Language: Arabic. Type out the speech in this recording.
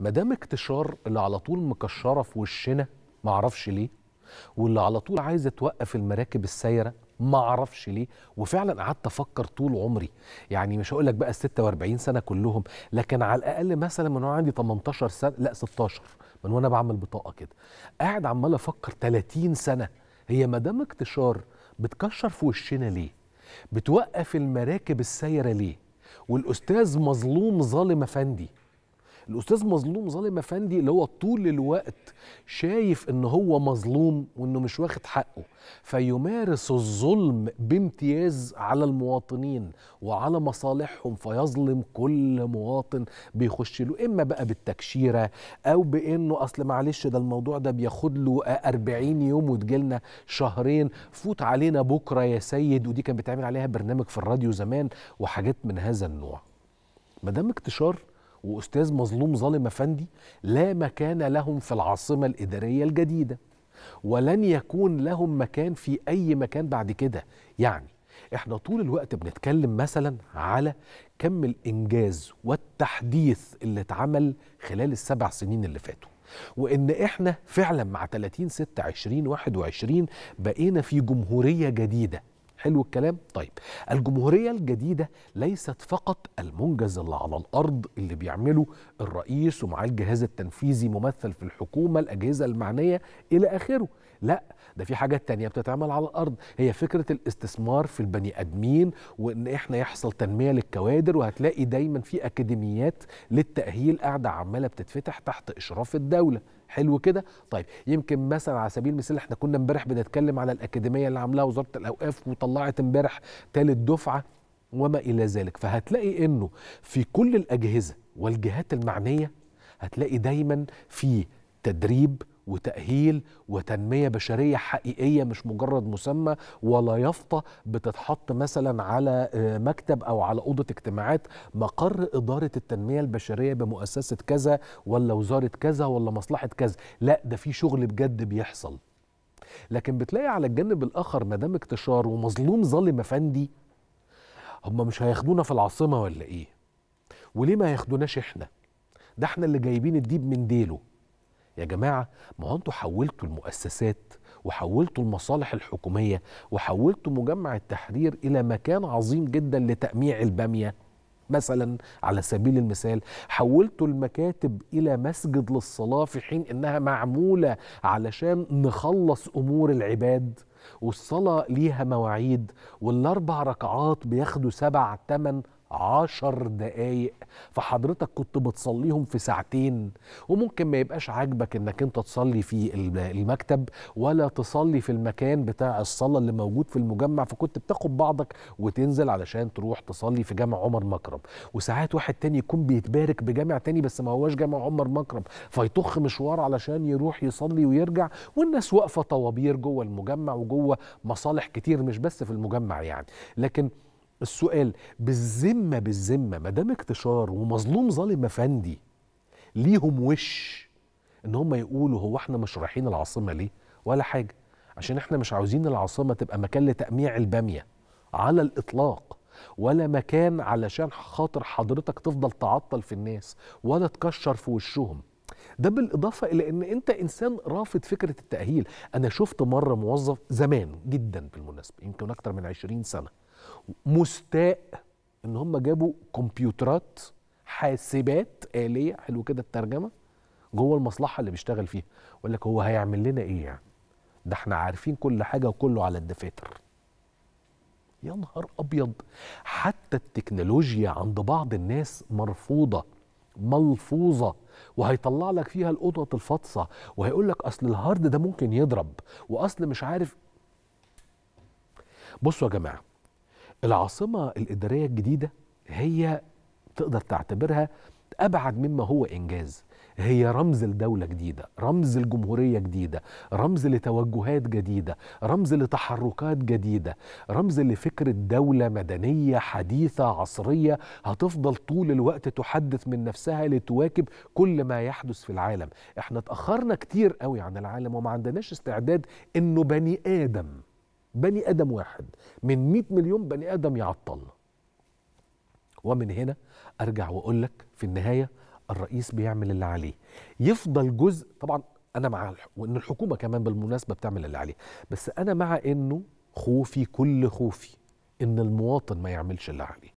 ما دام اكتشار اللي على طول مكشره في وشنا ما اعرفش ليه واللي على طول عايزه توقف المراكب السايره ما اعرفش ليه وفعلا قعدت افكر طول عمري يعني مش هقول لك بقى ال 46 سنه كلهم لكن على الاقل مثلا من وانا عندي 18 سنه لا 16 من وانا بعمل بطاقه كده قاعد عمال افكر 30 سنه هي ما دام اكتشار بتكشر في وشنا ليه بتوقف المراكب السايره ليه والاستاذ مظلوم ظالم افندي الاستاذ مظلوم ظالم افندي اللي هو طول الوقت شايف ان هو مظلوم وانه مش واخد حقه فيمارس الظلم بامتياز على المواطنين وعلى مصالحهم فيظلم كل مواطن بيخش له اما بقى بالتكشيره او بانه اصل معلش ده الموضوع ده بياخد له 40 يوم وتجيلنا شهرين فوت علينا بكره يا سيد ودي كان بيتعمل عليها برنامج في الراديو زمان وحاجات من هذا النوع ما دام اكتشار واستاذ مظلوم ظالم افندي لا مكان لهم في العاصمه الاداريه الجديده ولن يكون لهم مكان في اي مكان بعد كده يعني احنا طول الوقت بنتكلم مثلا على كم الانجاز والتحديث اللي اتعمل خلال السبع سنين اللي فاتوا وان احنا فعلا مع 30 6 20 21 بقينا في جمهوريه جديده حلو الكلام طيب الجمهورية الجديدة ليست فقط المنجز اللي على الأرض اللي بيعمله الرئيس ومعاه الجهاز التنفيذي ممثل في الحكومة الأجهزة المعنية إلى آخره لا ده في حاجات تانية بتتعمل على الأرض هي فكرة الاستثمار في البني آدمين وإن إحنا يحصل تنمية للكوادر وهتلاقي دايما في أكاديميات للتأهيل قاعدة عمالة بتتفتح تحت إشراف الدولة حلو كده طيب يمكن مثلا على سبيل المثال احنا كنا امبارح بنتكلم على الاكاديميه اللي عاملاها وزاره الاوقاف وطلعت امبارح ثالث دفعه وما الى ذلك فهتلاقي انه في كل الاجهزه والجهات المعنيه هتلاقي دايما في تدريب وتأهيل وتنمية بشرية حقيقية مش مجرد مسمى ولا يافطة بتتحط مثلا على آه، مكتب أو على أوضة اجتماعات مقر إدارة التنمية البشرية بمؤسسة كذا ولا وزارة كذا ولا مصلحة كذا لا ده في شغل بجد بيحصل لكن بتلاقي على الجانب الآخر مدام اكتشار ومظلوم ظالم أفندي هم مش هياخدونا في العاصمة ولا إيه وليه ما ياخدوناش إحنا ده احنا اللي جايبين الديب من ديله يا جماعه ما انتوا حولتوا المؤسسات وحولتوا المصالح الحكوميه وحولتوا مجمع التحرير الى مكان عظيم جدا لتأميع الباميه مثلا على سبيل المثال حولتوا المكاتب الى مسجد للصلاه في حين انها معموله علشان نخلص امور العباد والصلاه ليها مواعيد والاربع ركعات بياخدوا سبع تمن عشر دقايق فحضرتك كنت بتصليهم في ساعتين وممكن ما يبقاش عاجبك انك انت تصلي في المكتب ولا تصلي في المكان بتاع الصلاه اللي موجود في المجمع فكنت بتاخد بعضك وتنزل علشان تروح تصلي في جامع عمر مكرم وساعات واحد تاني يكون بيتبارك بجامع تاني بس ما هواش جامع عمر مكرم فيطخ مشوار علشان يروح يصلي ويرجع والناس واقفه طوابير جوه المجمع وجوه مصالح كتير مش بس في المجمع يعني لكن السؤال بالذمه بالذمه ما دام اكتشار ومظلوم ظالم افندي ليهم وش ان هم يقولوا هو احنا مش رايحين العاصمه ليه ولا حاجه عشان احنا مش عاوزين العاصمه تبقى مكان لتأميع الباميه على الاطلاق ولا مكان علشان خاطر حضرتك تفضل تعطل في الناس ولا تكشر في وشهم ده بالإضافة إلى أن أنت إنسان رافض فكرة التأهيل أنا شفت مرة موظف زمان جدا بالمناسبة يمكن أكتر من 20 سنة مستاء ان هم جابوا كمبيوترات حاسبات آلية حلو كده الترجمة جوه المصلحة اللي بيشتغل فيها يقول لك هو هيعمل لنا ايه يعني ده احنا عارفين كل حاجة وكله على الدفاتر يا نهار ابيض حتى التكنولوجيا عند بعض الناس مرفوضه ملفوظه وهيطلع لك فيها القطط الفطسه وهيقول لك اصل الهارد ده ممكن يضرب واصل مش عارف بصوا يا جماعه العاصمة الإدارية الجديدة هي تقدر تعتبرها أبعد مما هو إنجاز هي رمز لدولة جديدة رمز لجمهورية جديدة رمز لتوجهات جديدة رمز لتحركات جديدة رمز لفكرة دولة مدنية حديثة عصرية هتفضل طول الوقت تحدث من نفسها لتواكب كل ما يحدث في العالم احنا اتأخرنا كتير قوي عن العالم وما عندناش استعداد انه بني آدم بني ادم واحد من 100 مليون بني ادم يعطل ومن هنا ارجع واقول لك في النهايه الرئيس بيعمل اللي عليه يفضل جزء طبعا انا مع وان الحكومه كمان بالمناسبه بتعمل اللي عليه بس انا مع انه خوفي كل خوفي ان المواطن ما يعملش اللي عليه